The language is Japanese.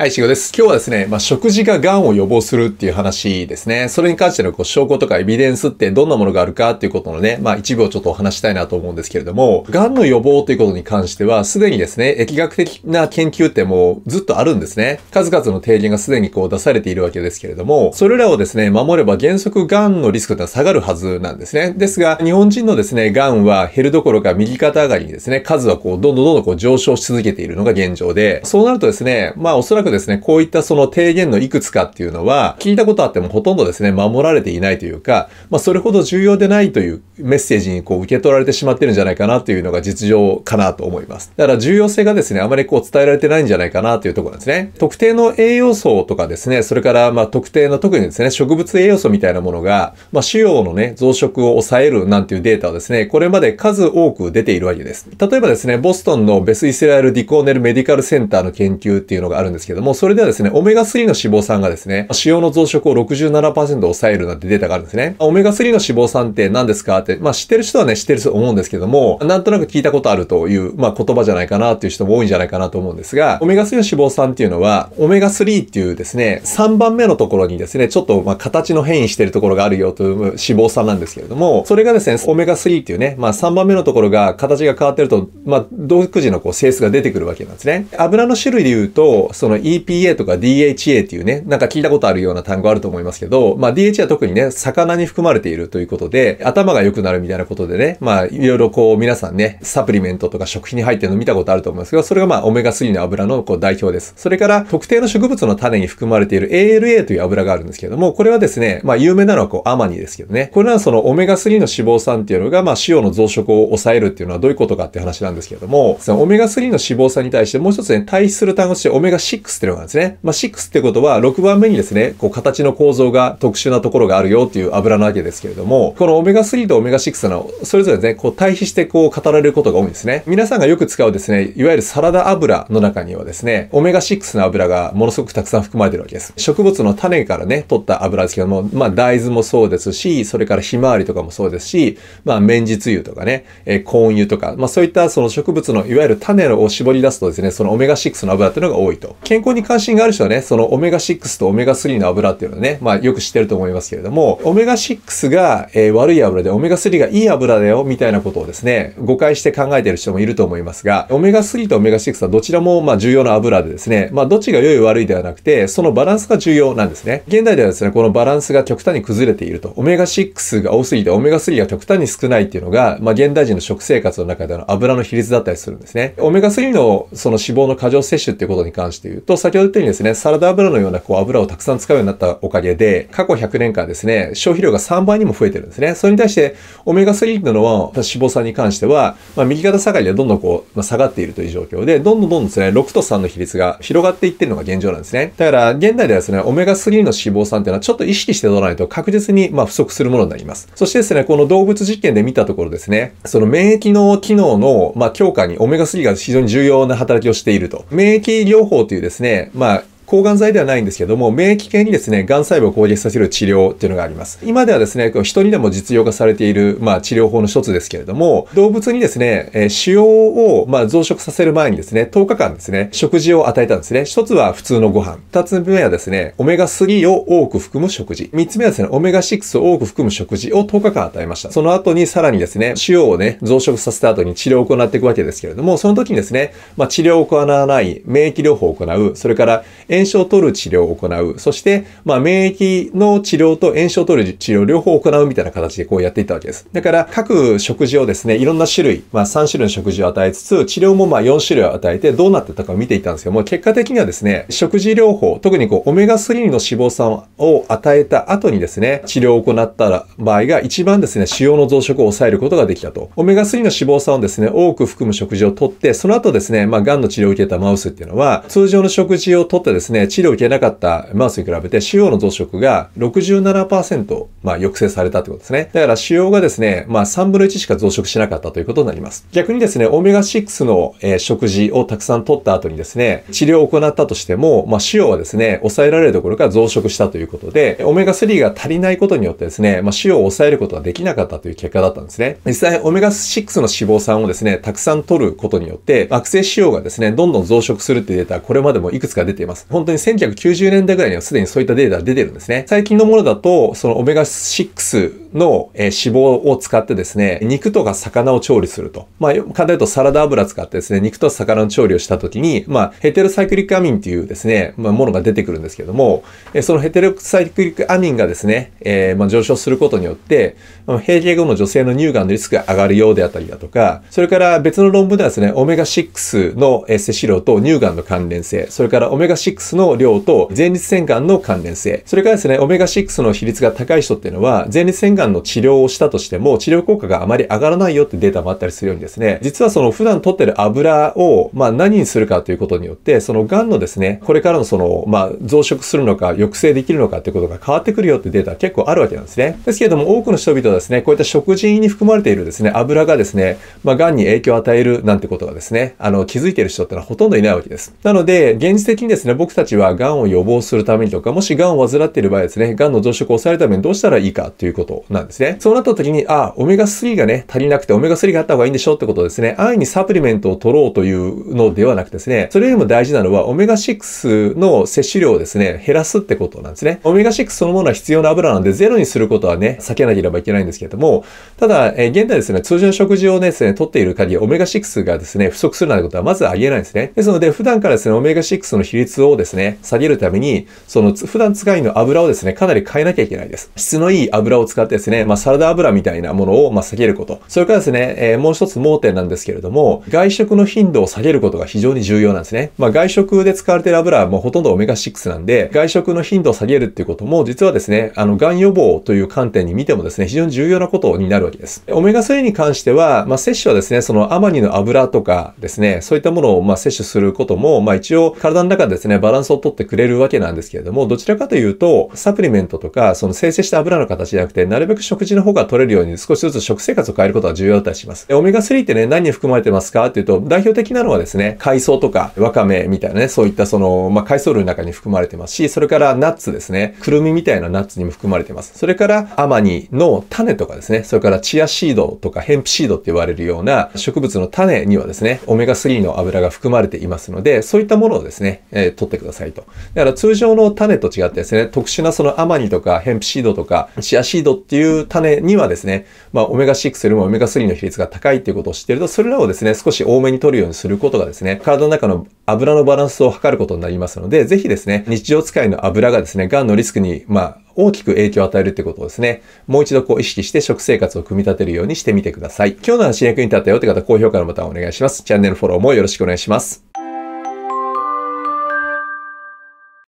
はい、しごです。今日はですね、まあ、食事が癌を予防するっていう話ですね。それに関してのこう証拠とかエビデンスってどんなものがあるかっていうことのね、まあ、一部をちょっとお話したいなと思うんですけれども、癌の予防ということに関しては、すでにですね、疫学的な研究ってもうずっとあるんですね。数々の提言がすでにこう出されているわけですけれども、それらをですね、守れば原則癌のリスクって下がるはずなんですね。ですが、日本人のですね、癌は減るどころか右肩上がりにですね、数はこう、どんどんどんどんこう上昇し続けているのが現状で、そうなるとですね、まあ、おそらくくですね、こういったその提言のいくつかっていうのは、聞いたことあってもほとんどですね、守られていないというか、まあ、それほど重要でないというメッセージにこう受け取られてしまってるんじゃないかなというのが実情かなと思います。だから重要性がですね、あまりこう伝えられてないんじゃないかなというところなんですね。特定の栄養素とかですね、それからまあ特定の特にですね、植物栄養素みたいなものが、まあ、腫瘍のね、増殖を抑えるなんていうデータはですね、これまで数多く出ているわけです。例えばですね、ボストンのベスイスラエルディコーネルメディカルセンターの研究っていうのがあるんですけどども、それではですね、オメガ3の脂肪酸がですね、用の増殖を67%抑えるなんてデータがあるんですね。オメガ3の脂肪酸って何ですかって、まあ知ってる人はね、知ってると思うんですけども、なんとなく聞いたことあるという、まあ言葉じゃないかなという人も多いんじゃないかなと思うんですが、オメガ3の脂肪酸っていうのは、オメガ3っていうですね、3番目のところにですね、ちょっとまあ形の変異してるところがあるよという脂肪酸なんですけれども、それがですね、オメガ3っていうね、まあ3番目のところが形が変わってると、まあ独自のこう性質が出てくるわけなんですね。油の種類で言うと、その EPA とか DHA っていうね、なんか聞いたことあるような単語あると思いますけど、まあ DHA は特にね、魚に含まれているということで、頭が良くなるみたいなことでね、まあいろいろこう皆さんね、サプリメントとか食品に入ってるの見たことあると思うんですけど、それがまあオメガ3の油のこう代表です。それから特定の植物の種に含まれている ALA という油があるんですけども、これはですね、まあ有名なのはこうアマニですけどね、これはそのオメガ3の脂肪酸っていうのがまあ塩の増殖を抑えるっていうのはどういうことかって話なんですけども、そのオメガ3の脂肪酸に対してもう一つね、対比する単語としてオメガ6っていうのがあるんですね。まあ、6ってことは、6番目にですね、こう、形の構造が特殊なところがあるよっていう油なわけですけれども、このオメガ3とオメガ6の、それぞれね、こう、対比してこう、語られることが多いんですね。皆さんがよく使うですね、いわゆるサラダ油の中にはですね、オメガ6の油がものすごくたくさん含まれてるわけです。植物の種からね、取った油ですけども、まあ、大豆もそうですし、それからひまわりとかもそうですし、まあ、綿実油とかね、えー、コーン油とか、まあ、そういったその植物のいわゆる種を絞り出すとですね、そのオメガ6の油っていうのが多いと。健康康に関心がある人はね、そのオメガ6とオメガ3の油っていうのはね、まあよく知ってると思いますけれども、オメガ6が、えー、悪い油で、オメガ3がいい油だよ、みたいなことをですね、誤解して考えてる人もいると思いますが、オメガ3とオメガ6はどちらもまあ重要な油でですね、まあどっちが良い悪いではなくて、そのバランスが重要なんですね。現代ではですね、このバランスが極端に崩れていると。オメガ6が多すぎて、オメガ3が極端に少ないっていうのが、まあ現代人の食生活の中での油の比率だったりするんですね。オメガ3のその脂肪の過剰摂取っていうことに関して言うと先ほど言ったようにですね、サラダ油のようなこう油をたくさん使うようになったおかげで、過去100年間ですね、消費量が3倍にも増えてるんですね。それに対して、オメガ3のの脂肪酸に関しては、まあ、右肩下がりでどんどんこう、まあ、下がっているという状況で、どんどんどんどんですね、6と3の比率が広がっていってるのが現状なんですね。だから、現代ではですね、オメガ3の脂肪酸っていうのはちょっと意識して取らないと確実にまあ不足するものになります。そしてですね、この動物実験で見たところですね、その免疫の機能のまあ強化にオメガ3が非常に重要な働きをしていると。免疫療法というですねですね、まあ、抗がん剤ではないんですけども、免疫系にですね、がん細胞を攻撃させる治療っていうのがあります。今ではですね、人にでも実用化されている、まあ、治療法の一つですけれども、動物にですね、えー、を、まあ、増殖させる前にですね、10日間ですね、食事を与えたんですね。一つは普通のご飯。二つ目はですね、オメガ3を多く含む食事。三つ目はですね、オメガ6を多く含む食事を10日間与えました。その後にさらにですね、腫瘍をね、増殖させた後に治療を行っていくわけですけれども、その時にですね、まあ、治療を行わない、免疫療法を行う、それから、炎症を取る治療を行う。そして、まあ、免疫の治療と炎症を取る治療両方行うみたいな形でこうやっていったわけです。だから、各食事をですね、いろんな種類、まあ、3種類の食事を与えつつ、治療もまあ、4種類を与えて、どうなってたかを見ていったんですけども、結果的にはですね、食事療法、特にこう、オメガ3の脂肪酸を与えた後にですね、治療を行った場合が一番ですね、腫瘍の増殖を抑えることができたと。オメガ3の脂肪酸をですね、多く含む食事をとって、その後ですね、まあ、癌の治療を受けたマウスっていうのは、通常の食事をとってですね、ですね、治療を受けなかったマウスに比べて腫瘍の増殖が67%、まあ、抑制されたってことですね。だから腫瘍がですね、まあ、3分の1しか増殖しなかったということになります。逆にですね、オメガ6の、えー、食事をたくさん取った後にですね、治療を行ったとしても、まあ、腫瘍はですね、抑えられるところから増殖したということで、オメガ3が足りないことによってですね、まあ、腫瘍を抑えることができなかったという結果だったんですね。実際、オメガ6の脂肪酸をですね、たくさん取ることによって、悪性腫瘍がですね、どんどん増殖するっていうデータはこれまでもいくつか出ています。本当に1990年代ぐらいにはすでにそういったデータ出てるんですね。最近のものだと、そのオメガ6の、え脂肪を使ってですね、肉とか魚を調理すると。まあ、簡単に言うとサラダ油使ってですね、肉と魚の調理をした時に、まあ、ヘテロサイクリックアミンっていうですね、まあ、ものが出てくるんですけども、えそのヘテロサイクリックアミンがですね、えー、まあ、上昇することによって、閉経後の女性の乳がんのリスクが上がるようであったりだとか、それから別の論文ではですね、オメガ6の摂取量と乳がんの関連性、それからオメガ6 6の量と前立腺がんの関連性。それからですね、オメガ6の比率が高い人っていうのは、前立腺がんの治療をしたとしても、治療効果があまり上がらないよってデータもあったりするようにですね、実はその普段取ってる油を、まあ何にするかということによって、そのがんのですね、これからのその、まあ増殖するのか、抑制できるのかってことが変わってくるよってデータ結構あるわけなんですね。ですけれども、多くの人々はですね、こういった食事に含まれているですね、油がですね、まあがんに影響を与えるなんてことがですね、あの気づいてる人ってのはほとんどいないわけです。なので、現実的にですね、僕たちは癌を予防するためにとか、もし癌を患っている場合ですね、んの増殖を抑えるためにどうしたらいいかということなんですね。そうなった時に、あ、オメガ3がね、足りなくてオメガ3があった方がいいんでしょってことですね。安易にサプリメントを取ろうというのではなくですね、それよりも大事なのは、オメガ6の摂取量をですね、減らすってことなんですね。オメガ6そのものは必要な油なんで、ゼロにすることはね、避けなければいけないんですけれども、ただ、え現在ですね、通常の食事をね、ですね、取っている限り、オメガ6がですね、不足するなんてことはまずありえないんですね。ですので、普段からですね、オメガ6の比率をですねですね、下げるために、その普段使いの油をですね、かなり変えなきゃいけないです。質のいい油を使ってですね、まあ、サラダ油みたいなものを、まあ、下げること。それからですね、えー、もう一つ盲点なんですけれども、外食の頻度を下げることが非常に重要なんですね。まあ、外食で使われている油はもうほとんどオメガ6なんで、外食の頻度を下げるっていうことも、実はですね、あの、がん予防という観点に見てもですね、非常に重要なことになるわけです。オメガ3に関しては、まあ、摂取はですね、そのアマニの油とかですね、そういったものを、まあ、摂取することも、まあ、一応、体の中でですね、バランスをとってくれるわけなんですけれども、どちらかというと、サプリメントとか、その生成した油の形じゃなくて、なるべく食事の方が取れるように少しずつ食生活を変えることが重要だったりします。オメガ3ってね、何に含まれてますかっていうと、代表的なのはですね、海藻とか、わかめみたいなね、そういったその、まあ、海藻類の中に含まれてますし、それからナッツですね、くるみみたいなナッツにも含まれてます。それから、アマニの種とかですね、それからチアシードとかヘンプシードって言われるような植物の種にはですね、オメガ3の油が含まれていますので、そういったものをですね、えー、取ってくださいと。だから通常の種と違ってですね、特殊なそのアマニとかヘンプシードとかチ アシードっていう種にはですね、まあオメガ6よりもオメガ3の比率が高いっていうことを知ってると、それらをですね、少し多めに取るようにすることがですね、体の中の油のバランスを測ることになりますので、ぜひですね、日常使いの油がですね、癌のリスクに、まあ、大きく影響を与えるってことをですね、もう一度こう意識して食生活を組み立てるようにしてみてください。今日の話役に立ったよって方、高評価のボタンをお願いします。チャンネルフォローもよろしくお願いします。